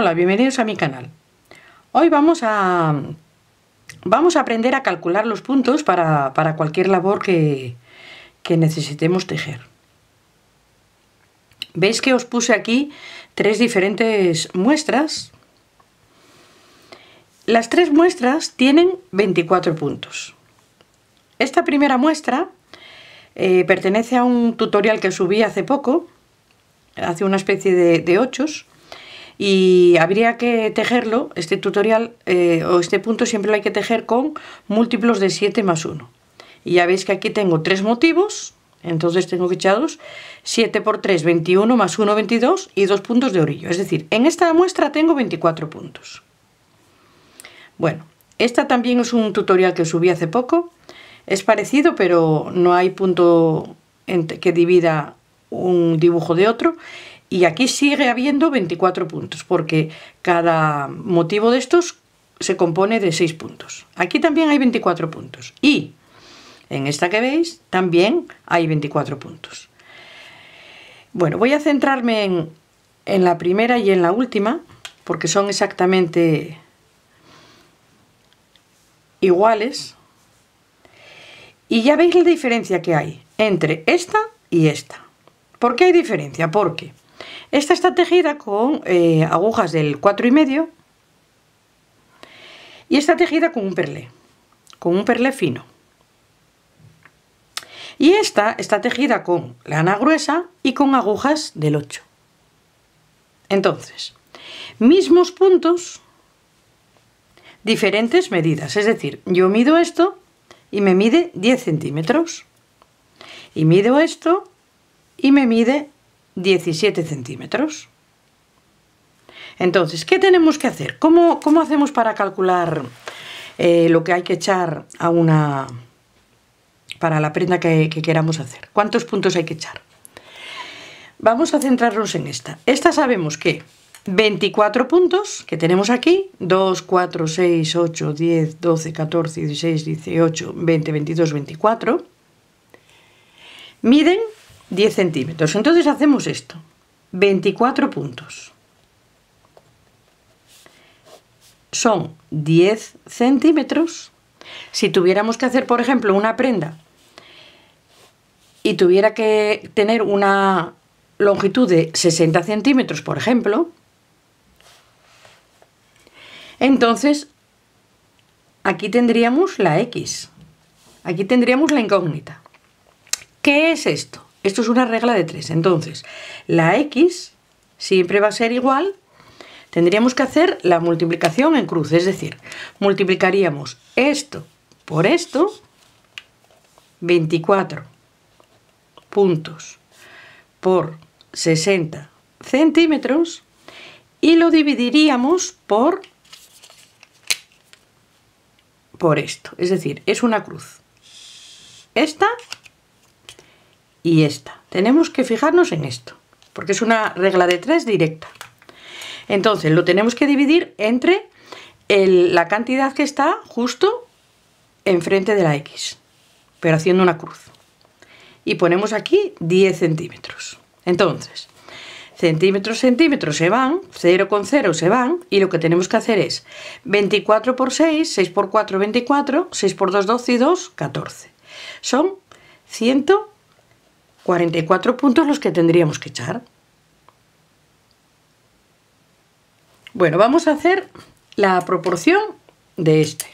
Hola, bienvenidos a mi canal. Hoy vamos a, vamos a aprender a calcular los puntos para, cualquier labor que, necesitemos tejer. Veis que os puse aquí tres diferentes muestras. Las tres muestras tienen 24 puntos. Esta primera muestra eh, pertenece a un tutorial que subí hace poco, hace una especie de, de ochos, y habría que tejerlo, este tutorial eh, o este punto siempre lo hay que tejer con múltiplos de 7 más 1 y ya veis que aquí tengo tres motivos entonces tengo que 7 por 3, 21 más 1, 22 y dos puntos de orillo, es decir, en esta muestra tengo 24 puntos bueno, esta también es un tutorial que subí hace poco es parecido pero no hay punto que divida un dibujo de otro y aquí sigue habiendo 24 puntos, porque cada motivo de estos se compone de 6 puntos. Aquí también hay 24 puntos. Y en esta que veis también hay 24 puntos. Bueno, voy a centrarme en, la primera y en la última, porque son exactamente iguales. Y ya veis la diferencia que hay entre esta y esta. ¿Por qué hay diferencia? Porque esta está tejida con eh, agujas del 4,5 y está tejida con un perlé, con un perlé fino. Y esta está tejida con lana gruesa y con agujas del 8. Entonces, mismos puntos, diferentes medidas. Es decir, yo mido esto y me mide 10 centímetros. Y mido esto y me mide 17 centímetros. Entonces, ¿qué tenemos que hacer? ¿Cómo, cómo hacemos para calcular eh, lo que hay que echar a una para la prenda que, que queramos hacer? ¿Cuántos puntos hay que echar? Vamos a centrarnos en esta. Esta sabemos que 24 puntos que tenemos aquí, 2, 4, 6, 8, 10, 12, 14, 16, 18, 20, 22, 24, miden 10 centímetros. Entonces hacemos esto, 24 puntos. Son 10 centímetros. Si tuviéramos que hacer, por ejemplo, una prenda y tuviera que tener una longitud de 60 centímetros, por ejemplo, entonces aquí tendríamos la X, aquí tendríamos la incógnita. ¿Qué es esto? Esto es una regla de 3. Entonces, la x siempre va a ser igual. Tendríamos que hacer la multiplicación en cruz, es decir, multiplicaríamos esto por esto, 24 puntos por 60 centímetros y lo dividiríamos por por esto, es decir, es una cruz. Esta y esta. Tenemos que fijarnos en esto, porque es una regla de 3 directa. Entonces lo tenemos que dividir entre la cantidad que está justo enfrente de la X, pero haciendo una cruz. Y ponemos aquí 10 centímetros. Entonces, centímetros, centímetros se van, 0 con 0 se van, y lo que tenemos que hacer es 24 por 6, 6 por 4, 24, 6 por 2, 12 y 2, 14. Son 100 44 puntos los que tendríamos que echar. Bueno, vamos a hacer la proporción de este.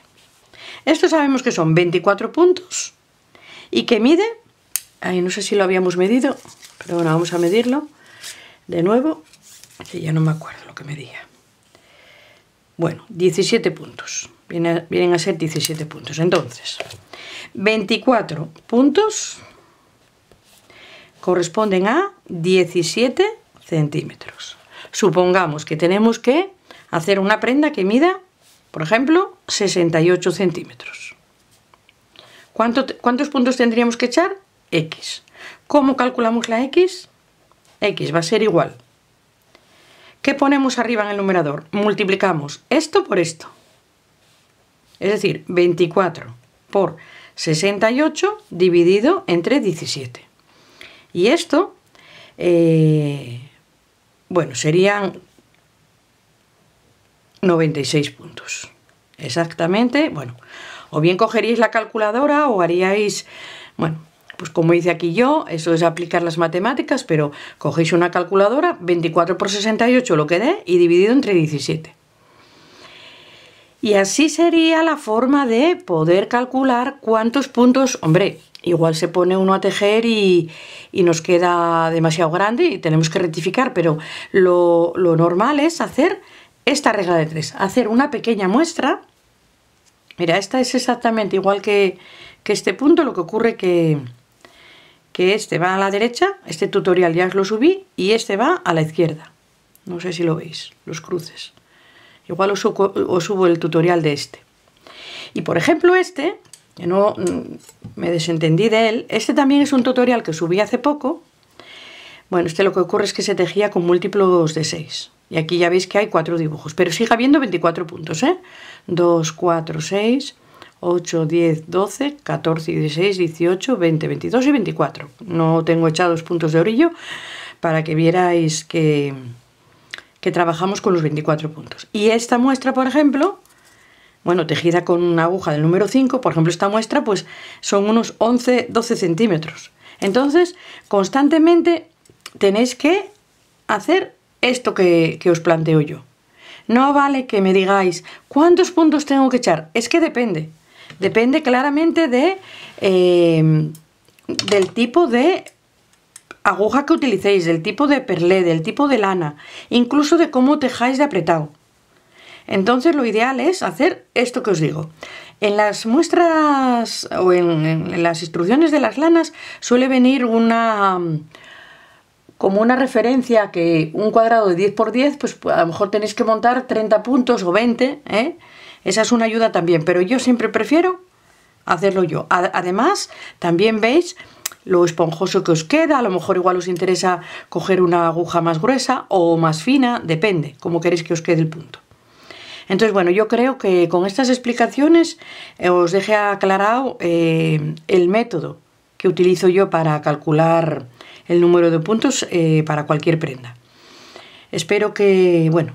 Esto sabemos que son 24 puntos y que mide, ahí no sé si lo habíamos medido, pero bueno, vamos a medirlo de nuevo, que ya no me acuerdo lo que medía. Bueno, 17 puntos, vienen a ser 17 puntos. Entonces, 24 puntos corresponden a 17 centímetros. Supongamos que tenemos que hacer una prenda que mida, por ejemplo, 68 centímetros. ¿Cuántos puntos tendríamos que echar? X. ¿Cómo calculamos la X? X va a ser igual. ¿Qué ponemos arriba en el numerador? Multiplicamos esto por esto. Es decir, 24 por 68 dividido entre 17. Y esto, eh, bueno, serían 96 puntos. Exactamente, bueno, o bien cogeríais la calculadora o haríais, bueno, pues como hice aquí yo, eso es aplicar las matemáticas, pero cogéis una calculadora, 24 por 68 lo que dé y dividido entre 17. Y así sería la forma de poder calcular cuántos puntos, hombre, igual se pone uno a tejer y, nos queda demasiado grande y tenemos que rectificar, pero lo, normal es hacer esta regla de tres, hacer una pequeña muestra. Mira, esta es exactamente igual que, este punto, lo que ocurre que, que este va a la derecha, este tutorial ya os lo subí, y este va a la izquierda. No sé si lo veis, los cruces. Igual os, os subo el tutorial de este. Y por ejemplo este no mm, me desentendí de él. Este también es un tutorial que subí hace poco. Bueno, este lo que ocurre es que se tejía con múltiplos de 6. Y aquí ya veis que hay cuatro dibujos, pero sigue habiendo 24 puntos, ¿eh? 2, 4, 6, 8, 10, 12, 14, 16, 18, 20, 22 y 24. No tengo echados puntos de orillo para que vierais que, que trabajamos con los 24 puntos. Y esta muestra, por ejemplo, bueno, tejida con una aguja del número 5, por ejemplo esta muestra, pues son unos 11-12 centímetros. Entonces, constantemente tenéis que hacer esto que, os planteo yo. No vale que me digáis, ¿cuántos puntos tengo que echar? Es que depende. Depende claramente de, em, del tipo de aguja que utilicéis, del tipo de perlé, del tipo de lana, incluso de cómo tejáis de apretado. Entonces lo ideal es hacer esto que os digo. En las muestras o en, las instrucciones de las lanas suele venir una como una referencia que un cuadrado de 10 por 10 pues a lo mejor tenéis que montar 30 puntos o 20, ¿eh? esa es una ayuda también, pero yo siempre prefiero hacerlo yo. Además, también veis lo esponjoso que os queda, a lo mejor igual os interesa coger una aguja más gruesa o más fina, depende, como queréis que os quede el punto. Entonces, bueno, yo creo que con estas explicaciones eh, os dejé aclarado eh, el método que utilizo yo para calcular el número de puntos eh, para cualquier prenda. Espero que, bueno,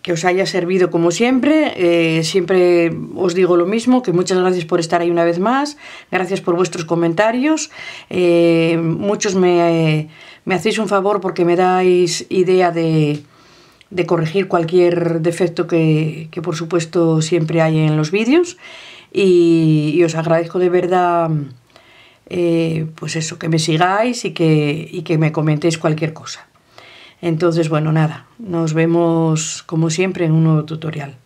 que os haya servido como siempre. siempre os digo lo mismo, que muchas gracias por estar ahí una vez más, gracias por vuestros comentarios. muchos me, me hacéis un favor porque me dais idea de, corregir cualquier defecto que, por supuesto siempre hay en los vídeos y, os agradezco de verdad eh, pues eso, que me sigáis y que, y que me comentéis cualquier cosa. Entonces, bueno, nada, nos vemos como siempre en un nuevo tutorial.